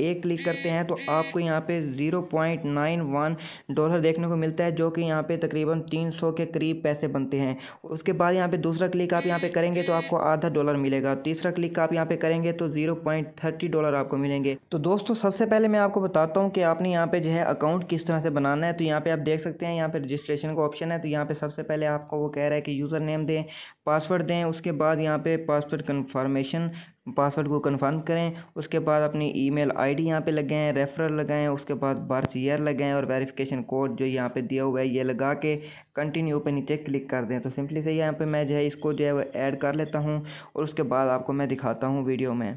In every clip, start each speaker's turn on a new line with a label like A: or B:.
A: ए click करते हैं तो आपको यहाँ पे 0.91 डॉलर देखने को मिलता है जो कि यहाँ पे तकरीबन 300 के करीब पैसे बनते हैं उसके बाद यहाँ पे दूसरा क्लिक आप यहाँ पे करेंगे तो आपको आधा डॉलर मिलेगा तीसरा क्लिक आप यहाँ पे करेंगे तो 0.30 डॉलर आपको मिलेंगे तो दोस्तों सबसे पहले मैं आपको बताता हूँ कि आपने यहाँ पे जो है अकाउंट किस तरह से बनाना है तो यहाँ पे आप देख सकते हैं यहाँ पे रजिस्ट्रेशन का ऑप्शन है तो यहाँ पे सबसे पहले आपको वो कह रहा है कि यूज़र नेम दें पासवर्ड दें उसके बाद यहाँ पे पासवर्ड कन्फर्मेशन पासवर्ड को कन्फर्म करें उसके बाद अपनी ईमेल आईडी यहाँ पे लगाएं रेफरल लगाएं उसके बाद बर्थ ईयर लगाएं और वेरिफिकेशन कोड जो यहाँ पे दिया हुआ है ये लगा के कंटिन्यू पे नीचे क्लिक कर दें तो सिंपली से यहाँ पे मैं जो है इसको जो है ऐड कर लेता हूँ और उसके बाद आपको मैं दिखाता हूँ वीडियो में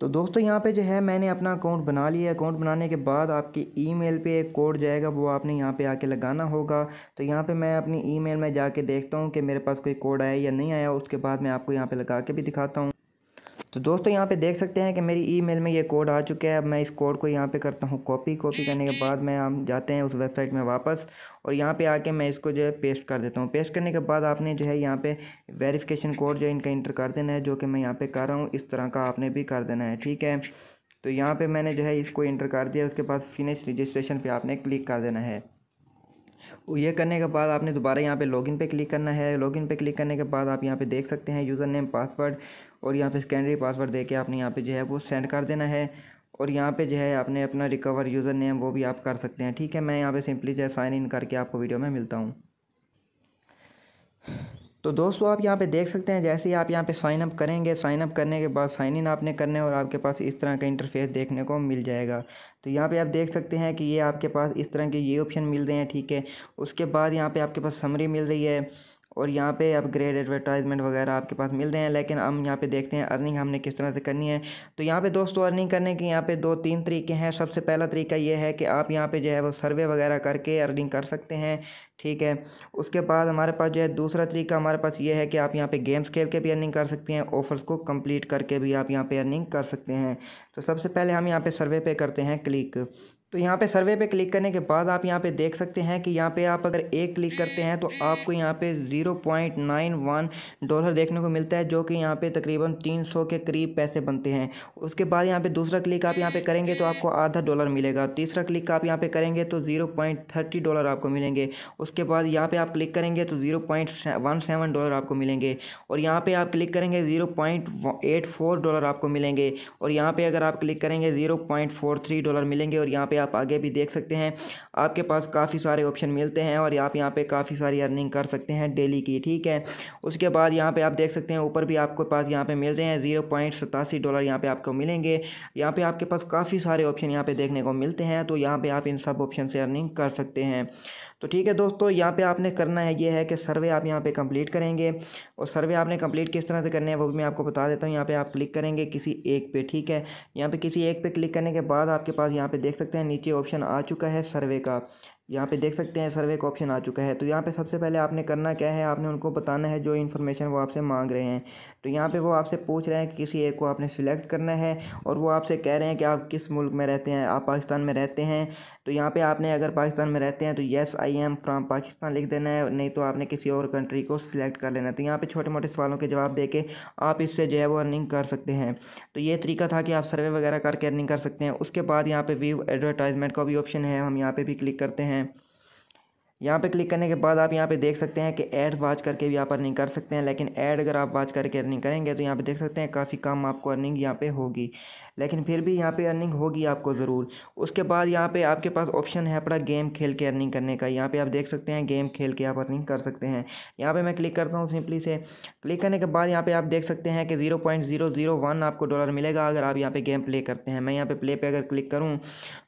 A: तो दोस्तों यहाँ पे जो है मैंने अपना अकाउंट बना लिया अकाउंट बनाने के बाद आपके ईमेल पे एक कोड जाएगा वो आपने यहाँ पे आके लगाना होगा तो यहाँ पे मैं अपनी ईमेल में जाके देखता हूँ कि मेरे पास कोई कोड आया या नहीं आया उसके बाद मैं आपको यहाँ पे लगा के भी दिखाता हूँ तो दोस्तों यहाँ पे देख सकते हैं कि मेरी ईमेल में ये कोड आ चुका है अब मैं इस कोड को यहाँ पे करता हूँ कॉपी कॉपी करने के बाद मैं हम जाते हैं उस वेबसाइट में वापस और यहाँ पे आके मैं इसको जो है पेस्ट कर देता हूँ पेस्ट करने के बाद आपने जो है यहाँ पे वेरिफिकेशन कोड जो है इनका इंटर कर देना है जो कि मैं यहाँ पर कर रहा हूँ इस तरह का आपने भी कर देना है ठीक है तो यहाँ पर मैंने जो है इसको इंटर कर दिया उसके बाद फिनिश रजिस्ट्रेशन पर आपने क्लिक कर देना है ये करने के बाद आपने दोबारा यहाँ पे लॉगिन पे क्लिक करना है लॉगिन पे क्लिक करने के बाद आप यहाँ पे देख सकते हैं यूज़र नेम पासवर्ड और यहाँ पे सेकेंडरी पासवर्ड दे के आपने यहाँ पे जो है वो सेंड कर देना है और यहाँ पे जो है आपने अपना रिकवर यूज़र नेम वो भी आप कर सकते हैं ठीक है मैं यहाँ पर सिंपली जो है साइन इन करके आपको वीडियो में मिलता हूँ तो दोस्तों आप यहाँ पे देख सकते हैं जैसे ही आप यहाँ पे साइन अप करेंगे साइन अप करने के बाद साइन इन आपने करने और आपके पास इस तरह का इंटरफेस देखने को मिल जाएगा तो यहाँ पे आप देख सकते हैं कि ये आपके पास इस तरह के ये ऑप्शन मिल रहे हैं ठीक है उसके बाद यहाँ पे आपके पास समरी मिल रही है और यहाँ पे अपग्रेड एडवर्टाइजमेंट वगैरह आपके पास मिल रहे हैं लेकिन हम यहाँ पे देखते हैं अर्निंग हमने किस तरह से करनी है तो यहाँ पे दोस्तों अर्निंग करने के यहाँ पे दो तीन तरीके हैं सबसे पहला तरीका ये है कि आप यहाँ पे जो है वो सर्वे वगैरह करके अर्निंग कर सकते हैं ठीक है उसके बाद हमारे पास जो है दूसरा तरीका हमारे पास ये है कि आप यहाँ पे गेम्स खेल के भी अर्निंग कर सकते हैं ऑफर्स को कंप्लीट करके भी आप यहाँ पे अर्निंग कर सकते हैं तो सबसे पहले हम यहाँ पे सर्वे पे करते हैं क्लिक तो यहाँ पे सर्वे पे क्लिक करने के बाद आप यहाँ पे देख सकते हैं कि यहाँ पे आप अगर एक क्लिक करते हैं तो आपको यहाँ पे 0.91 डॉलर देखने को मिलता है जो कि यहाँ पे तकरीबन 300 के करीब पैसे बनते हैं उसके बाद यहाँ पे दूसरा क्लिक आप यहाँ पे करेंगे तो आपको आधा डॉलर मिलेगा तीसरा क्लिक आप यहाँ पर करेंगे तो ज़ीरो डॉलर आपको मिलेंगे उसके बाद यहाँ पर आप क्लिक करेंगे तो ज़ीरो डॉलर आपको मिलेंगे और यहाँ पर आप क्लिक करेंगे ज़ीरो डॉलर आपको मिलेंगे और यहाँ पर अगर आप क्लिक करेंगे ज़ीरो डॉलर मिलेंगे और यहाँ पर आप आगे भी देख सकते हैं आपके पास काफ़ी सारे ऑप्शन मिलते हैं और आप यहाँ पे काफ़ी सारी अर्निंग कर सकते हैं डेली की ठीक है उसके बाद यहाँ पे आप देख सकते हैं ऊपर भी आपके पास यहाँ पे मिल रहे हैं ज़ीरो पॉइंट सतासी डॉलर यहाँ पे आपको मिलेंगे यहाँ पे आपके पास काफ़ी सारे ऑप्शन यहाँ पे देखने को मिलते हैं तो यहाँ पे आप इन सब ऑप्शन से अर्निंग कर सकते हैं तो ठीक है दोस्तों यहाँ पे आपने करना है ये है कि सर्वे आप यहाँ पे कंप्लीट करेंगे और सर्वे आपने कंप्लीट किस तरह से करने है वो भी मैं आपको बता देता हूँ यहाँ पे आप क्लिक करेंगे किसी एक पे ठीक है यहाँ पे किसी एक पे क्लिक करने के बाद आपके पास यहाँ पे देख सकते हैं नीचे ऑप्शन आ चुका है सर्वे का यहाँ पे देख सकते हैं सर्वे का ऑप्शन आ चुका है तो यहाँ पे सबसे पहले आपने करना क्या है आपने उनको बताना है जो इन्फॉर्मेशन वो आपसे मांग रहे हैं तो यहाँ पे वो आपसे पूछ रहे हैं कि किसी एक को आपने सिलेक्ट करना है और वो आपसे कह रहे हैं कि आप किस मुल्क में रहते हैं आप पाकिस्तान में रहते हैं तो यहाँ पर आपने अगर पाकिस्तान में रहते हैं तो yes I am from Pakistan लिख देना है नहीं तो आपने किसी और कंट्री को सिलेक्ट कर लेना है तो यहाँ पर छोटे मोटे सवालों के जवाब दे के आप इससे जो है वो अर्निंग कर सकते हैं तो ये तरीका था कि आप सर्वे वगैरह करके अर्निंग कर सकते हैं उसके बाद यहाँ पर व्यू एडवर्टाइजमेंट का भी ऑप्शन है हम यहाँ पर भी क्लिक करते हैं हैं यहाँ पे क्लिक करने के बाद आप यहाँ पे देख सकते हैं कि ऐड वाच करके भी आप अर्निंग कर सकते हैं लेकिन ऐड अगर आप वाच करके अर्निंग करेंगे तो यहाँ पे देख सकते हैं काफ़ी कम आपको अर्निंग यहाँ पे होगी लेकिन फिर भी यहाँ पे अर्निंग होगी आपको ज़रूर उसके बाद यहाँ पे आपके पास ऑप्शन है अपना गेम खेल के अर्निंग करने का यहाँ पे आप देख सकते हैं गेम खेल के आप अर्निंग कर सकते हैं यहाँ पे मैं क्लिक करता हूँ सिंपली से क्लिक करने के बाद यहाँ पे आप देख सकते हैं कि zero point zero zero one आपको डॉलर मिलेगा अगर आप यहाँ पर गेम प्ले करते हैं मैं यहाँ पर प्ले पर अगर क्लिक करूँ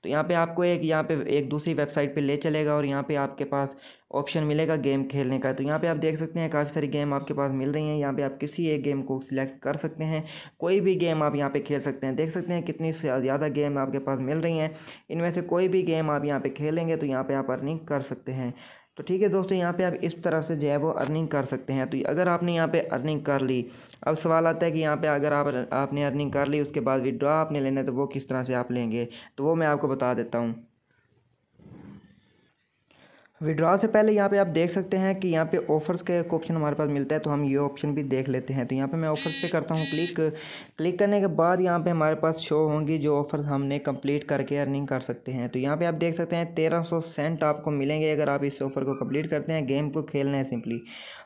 A: तो यहाँ पर आपको एक यहाँ पर एक दूसरी वेबसाइट पर ले चलेगा और यहाँ पर आपके पास ऑप्शन मिलेगा गेम खेलने का तो यहाँ पे आप देख सकते हैं काफ़ी सारी गेम आपके पास मिल रही हैं यहाँ पे आप किसी एक गेम को सिलेक्ट कर सकते हैं कोई भी गेम आप यहाँ पे खेल सकते हैं देख सकते सकते हैं कितनी से ज़्यादा गेम आपके पास मिल रही हैं इनमें से कोई भी गेम आप यहाँ पर खेलेंगे तो यहाँ पर आप अर्निंग कर सकते हैं तो ठीक है दोस्तों यहाँ पे आप इस तरह से जो है वो अर्निंग कर सकते हैं तो अगर आपने यहाँ पे अर्निंग कर ली अब सवाल आता है कि यहाँ पे अगर आप आपने अर्निंग कर ली उसके बाद विड्रॉ आपने लेना है तो वो किस तरह से आप लेंगे तो वो मैं आपको बता देता हूँ विड्रॉल से पहले यहाँ पे आप देख सकते हैं कि यहाँ पे ऑफर्स का एक ऑप्शन हमारे पास मिलता है तो हम ये ऑप्शन भी देख लेते हैं तो यहाँ पे मैं ऑफर्स पे करता हूँ क्लिक क्लिक करने के बाद यहाँ पे हमारे पास शो होंगी जो ऑफर्स हमने कंप्लीट करके अर्निंग कर सकते हैं तो यहाँ पे आप देख सकते हैं तेरह सौ सेंट आपको मिलेंगे अगर आप इस ऑफर को कम्प्लीट करते हैं गेम को खेलना है सिंपली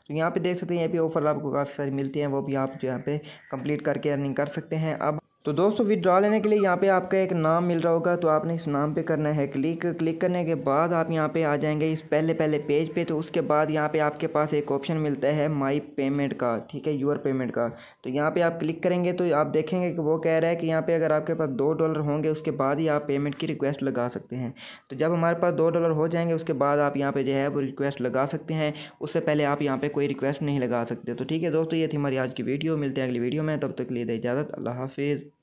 A: तो यहाँ पर देख सकते हैं ये भी ऑफर आपको काफ़ी सारी मिलती हैं वो भी आप जो यहाँ पर कंप्लीट करके अर्निंग कर सकते हैं अब तो दोस्तों विड्रॉ लेने के लिए यहाँ पे आपका एक नाम मिल रहा होगा तो आपने इस नाम पे करना है क्लिक क्लिक करने के बाद आप यहाँ पे आ जाएंगे इस पहले पहले पेज पे तो उसके बाद यहाँ पे आपके पास एक ऑप्शन मिलता है माय पेमेंट का ठीक है योर पेमेंट का तो यहाँ पे आप क्लिक करेंगे तो आप देखेंगे कि वो कह रहा है कि यहाँ पर अगर आपके पास दो डॉलर होंगे उसके बाद ही आप पेमेंट की रिक्वेस्ट लगा सकते हैं तो जब हमारे पास दो डॉलर हो जाएंगे उसके बाद आप यहाँ पर जो है वो रिक्वेस्ट लगा सकते हैं उससे पहले आप यहाँ पर कोई रिक्वेस्ट नहीं लगा सकते तो ठीक है दोस्तों ये थी हमारी आज की वीडियो मिलते हैं अगली वीडियो में तब तक के लिए इजाज़त अल्लाह हाफिज़